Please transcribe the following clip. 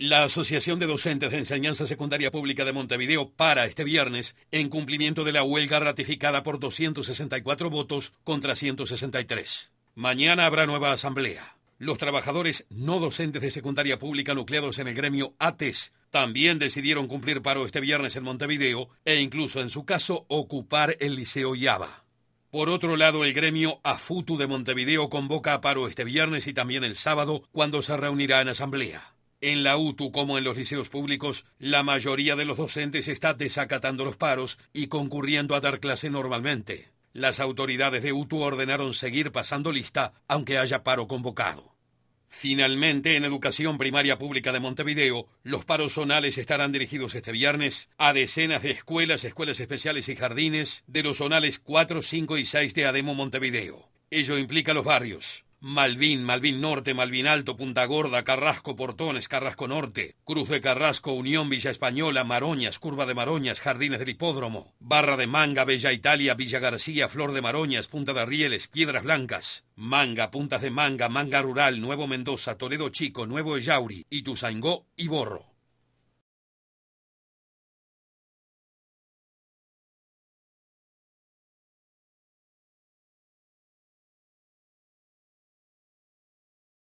La Asociación de Docentes de Enseñanza Secundaria Pública de Montevideo para este viernes en cumplimiento de la huelga ratificada por 264 votos contra 163. Mañana habrá nueva asamblea. Los trabajadores no docentes de secundaria pública nucleados en el gremio ATES también decidieron cumplir paro este viernes en Montevideo e incluso en su caso ocupar el Liceo Yaba. Por otro lado, el gremio AFUTU de Montevideo convoca a paro este viernes y también el sábado cuando se reunirá en asamblea. En la UTU, como en los liceos públicos, la mayoría de los docentes está desacatando los paros y concurriendo a dar clase normalmente. Las autoridades de UTU ordenaron seguir pasando lista, aunque haya paro convocado. Finalmente, en Educación Primaria Pública de Montevideo, los paros zonales estarán dirigidos este viernes a decenas de escuelas, escuelas especiales y jardines de los zonales 4, 5 y 6 de Ademo Montevideo. Ello implica los barrios Malvin, Malvin Norte, Malvin Alto, Punta Gorda, Carrasco, Portones, Carrasco Norte, Cruz de Carrasco, Unión, Villa Española, Maroñas, Curva de Maroñas, Jardines del Hipódromo, Barra de Manga, Bella Italia, Villa García, Flor de Maroñas, Punta de Rieles, Piedras Blancas, Manga, Puntas de Manga, Manga Rural, Nuevo Mendoza, Toledo Chico, Nuevo Ellauri, Ituzaingó y Borro.